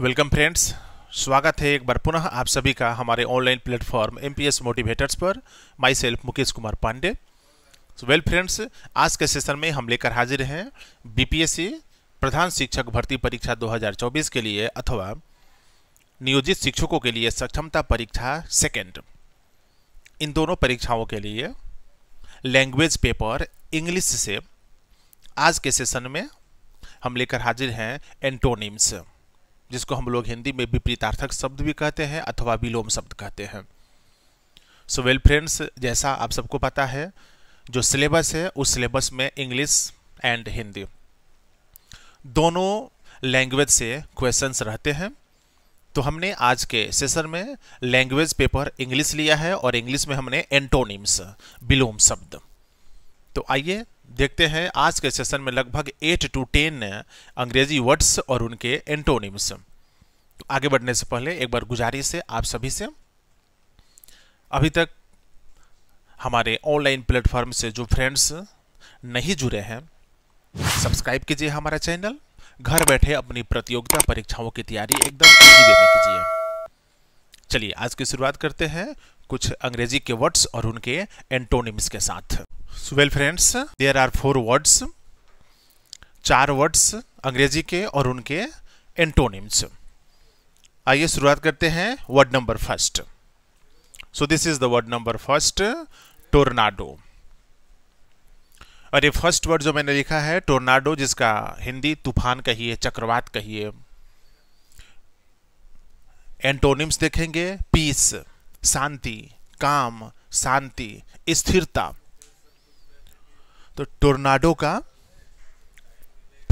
welcome friends स्वागत है एक बार पुनः आप सभी का हमारे ऑनलाइन प्लेटफॉर्म एमपीएस मोटिवेटर्स पर myself Mukesh Kumar Pandey so well friends आज के सेशन में हम लेकर हाजिर हैं बीपीएससी प्रधान शिक्षक भर्ती परीक्षा 2024 के लिए अथवा नियोजित शिक्षकों के लिए सक्षमता परीक्षा सेकेंड इन दोनों परीक्षाओं के लिए लैंग्वेज पेपर इंग्लिश से आज के सेशन में हम लेकर हाजिर हैं एंटोनिम्स जिसको हम लोग हिंदी में विपरीतार्थक शब्द भी कहते हैं अथवा विलोम शब्द कहते हैं सो वेल फ्रेंड्स जैसा आप सबको पता है जो सिलेबस है उस सिलेबस में इंग्लिश एंड हिंदी दोनों लैंग्वेज से क्वेश्चंस रहते हैं तो हमने आज के सेशन में लैंग्वेज पेपर इंग्लिश लिया है और इंग्लिश में हमने एंटोनिम्स विलोम शब्द तो आइए देखते हैं आज के सेशन में लगभग एट टू टेन अंग्रेजी वर्ड्स और उनके एंटोनिम्स तो आगे बढ़ने से पहले एक बार गुजारिश से आप सभी से अभी तक हमारे ऑनलाइन प्लेटफॉर्म से जो फ्रेंड्स नहीं जुड़े हैं सब्सक्राइब कीजिए हमारा चैनल घर बैठे अपनी प्रतियोगिता परीक्षाओं की तैयारी एकदम कीजिए चलिए आज की शुरुआत करते हैं कुछ अंग्रेजी के वर्ड्स और उनके एंटोनिम्स के साथ well friends there are four words चार वर्ड्स अंग्रेजी के और उनके एंटोनिम्स आइए शुरुआत करते हैं word number first so this is the word number first tornado और ये फर्स्ट वर्ड जो मैंने लिखा है टोर्नाडो जिसका हिंदी तूफान कहिए चक्रवात कहिए एंटोनिम्स देखेंगे पीस शांति काम शांति स्थिरता तो टोर्नाडो का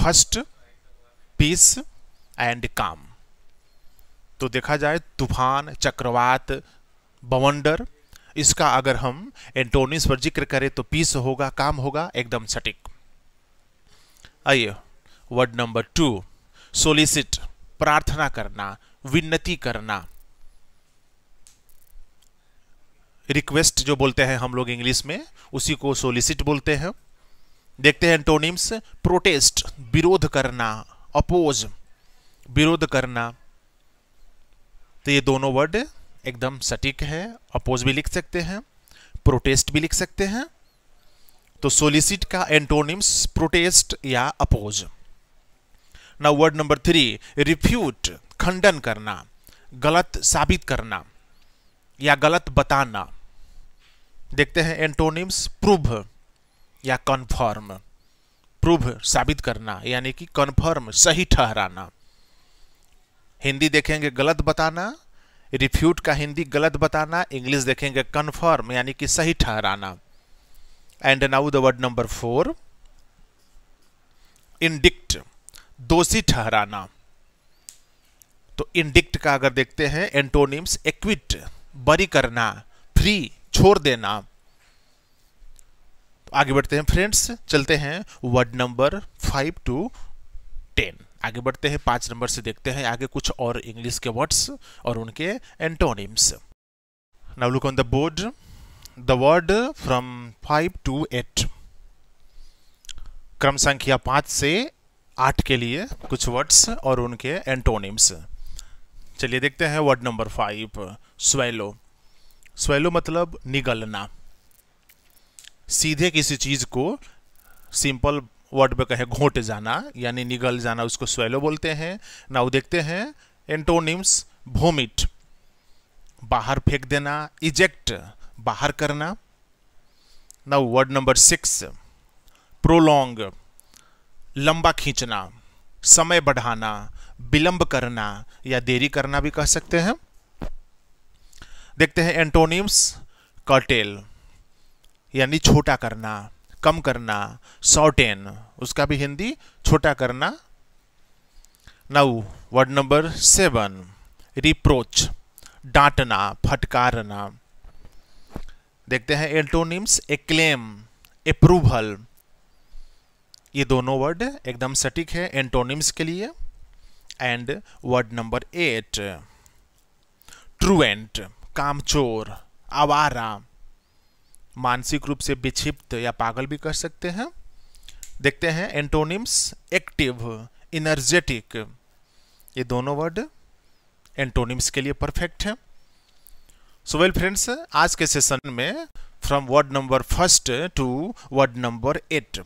फर्स्ट पीस एंड काम तो देखा जाए तूफान चक्रवात बवंडर इसका अगर हम एंटोनिस पर जिक्र करें तो पीस होगा काम होगा एकदम सटीक आइए वर्ड नंबर टू सोलिसिट प्रार्थना करना विन्नति करना रिक्वेस्ट जो बोलते हैं हम लोग इंग्लिश में उसी को सोलिसिट बोलते हैं देखते हैं एंटोनिम्स प्रोटेस्ट विरोध करना अपोज विरोध करना तो ये दोनों वर्ड एकदम सटीक है अपोज भी लिख सकते हैं प्रोटेस्ट भी लिख सकते हैं तो सोलिसिट का एंटोनिम्स प्रोटेस्ट या अपोज ना वर्ड नंबर थ्री रिफ्यूट खंडन करना गलत साबित करना या गलत बताना देखते हैं एंटोनिम्स प्रूव या कन्फर्म प्रूव साबित करना यानी कि कन्फर्म सही ठहराना हिंदी देखेंगे गलत बताना रिफ्यूट का हिंदी गलत बताना इंग्लिश देखेंगे कन्फर्म यानी कि सही ठहराना and now the word number four indict दोषी ठहराना तो इंडिक्ट का अगर देखते हैं एंटोनिम्स एक्विट बरी करना फ्री छोड़ देना आगे बढ़ते हैं फ्रेंड्स चलते हैं word number five to ten आगे बढ़ते हैं पांच नंबर से देखते हैं आगे कुछ और इंग्लिश के वर्ड्स और उनके antonyms now look on the board the word from five to eight क्रम संख्या पांच से आठ के लिए कुछ वर्ड्स और उनके एंटोनिम्स चलिए देखते हैं word number five swallow swallow मतलब निगलना सीधे किसी चीज़ को सिंपल वर्ड में कहे घोट जाना यानी निगल जाना उसको स्वेलो बोलते हैं नाउ देखते हैं एंटोनिम्स भोमिट बाहर फेंक देना इजेक्ट बाहर करना now word number six prolong लंबा खींचना समय बढ़ाना विलंब करना या देरी करना भी कह सकते हैं देखते हैं एंटोनिम्स कर्टेल यानी छोटा करना कम करना सॉटेन उसका भी हिंदी छोटा करना now word number seven reproach डांटना फटकारना देखते हैं एल्टोनिम्स एक्लेम अप्रूवल ये दोनों वर्ड एकदम सटीक है एंटोनिम्स के लिए and word number eight truant कामचोर आवारा मानसिक रूप से विक्षिप्त या पागल भी कर सकते हैं देखते हैं एंटोनिम्स एक्टिव इनर्जेटिक ये दोनों वर्ड एंटोनिम्स के लिए परफेक्ट है सो वेल फ्रेंड्स आज के सेशन में from word number first to word number eight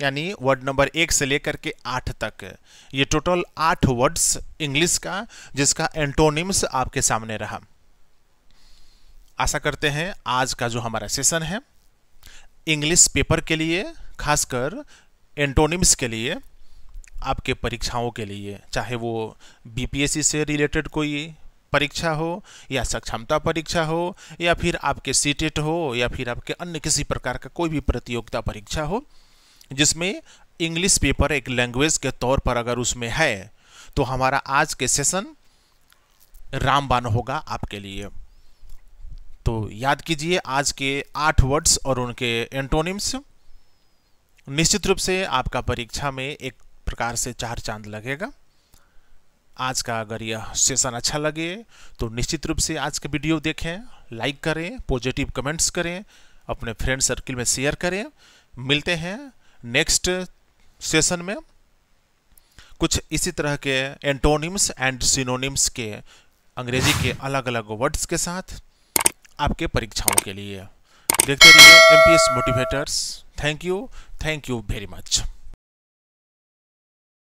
यानी वर्ड नंबर एक से लेकर के आठ तक ये टोटल आठ वर्ड्स इंग्लिश का जिसका एंटोनिम्स आपके सामने रहा आशा करते हैं आज का जो हमारा सेशन है इंग्लिश पेपर के लिए खासकर एंटोनिम्स के लिए आपके परीक्षाओं के लिए चाहे वो बीपीएससी से रिलेटेड कोई परीक्षा हो या सक्षमता परीक्षा हो या फिर आपके सी टेट e हो या फिर आपके अन्य किसी प्रकार का कोई भी प्रतियोगिता परीक्षा हो जिसमें इंग्लिश पेपर एक लैंग्वेज के तौर पर अगर उसमें है तो हमारा आज के सेशन रामबान होगा आपके लिए तो याद कीजिए आज के आठ वर्ड्स और उनके एंटोनिम्स निश्चित रूप से आपका परीक्षा में एक प्रकार से चार चांद लगेगा आज का अगर यह सेशन अच्छा लगे तो निश्चित रूप से आज के वीडियो देखें लाइक करें पॉजिटिव कमेंट्स करें अपने फ्रेंड सर्किल में शेयर करें मिलते हैं नेक्स्ट सेशन में कुछ इसी तरह के एंटोनिम्स एंड सिनोनिम्स के अंग्रेजी के अलग अलग वर्ड्स के साथ आपके परीक्षाओं के लिए देखते रहिए M motivators thank you thank you very much